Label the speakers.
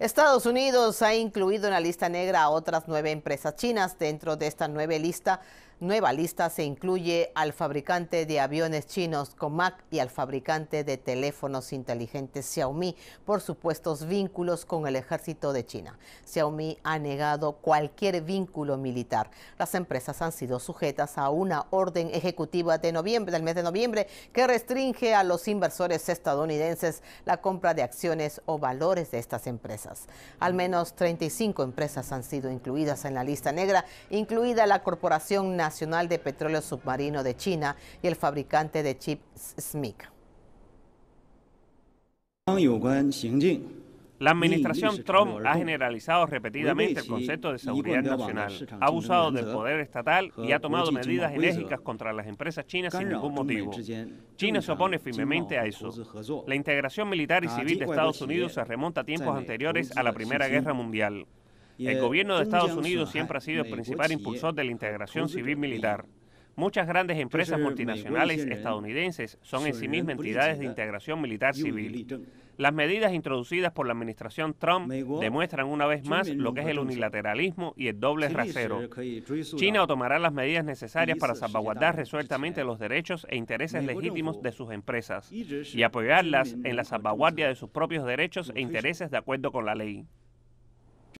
Speaker 1: Estados Unidos ha incluido en la lista negra a otras nueve empresas chinas. Dentro de esta nueva lista, nueva lista se incluye al fabricante de aviones chinos Comac y al fabricante de teléfonos inteligentes Xiaomi por supuestos vínculos con el ejército de China. Xiaomi ha negado cualquier vínculo militar. Las empresas han sido sujetas a una orden ejecutiva de noviembre, del mes de noviembre que restringe a los inversores estadounidenses la compra de acciones o valores de estas empresas. Al menos 35 empresas han sido incluidas en la lista negra, incluida la Corporación Nacional de Petróleo Submarino de China y el fabricante de chips SMIC.
Speaker 2: La administración Trump ha generalizado repetidamente el concepto de seguridad nacional, ha abusado del poder estatal y ha tomado medidas enérgicas contra las empresas chinas sin ningún motivo. China se opone firmemente a eso. La integración militar y ah, civil de Estados Unidos se remonta a tiempos anteriores a la Primera Guerra Mundial. El gobierno de Estados Unidos siempre ha sido el principal impulsor de la integración civil-militar. Muchas grandes empresas multinacionales ¿eh? estadounidenses son en sí mismas entidades de integración militar civil. Las medidas introducidas por la administración Trump demuestran una vez más lo que es el unilateralismo y el doble rasero. China tomará las medidas necesarias para salvaguardar resueltamente los derechos e intereses legítimos de sus empresas y apoyarlas en la salvaguardia de sus propios derechos e intereses de acuerdo con la ley.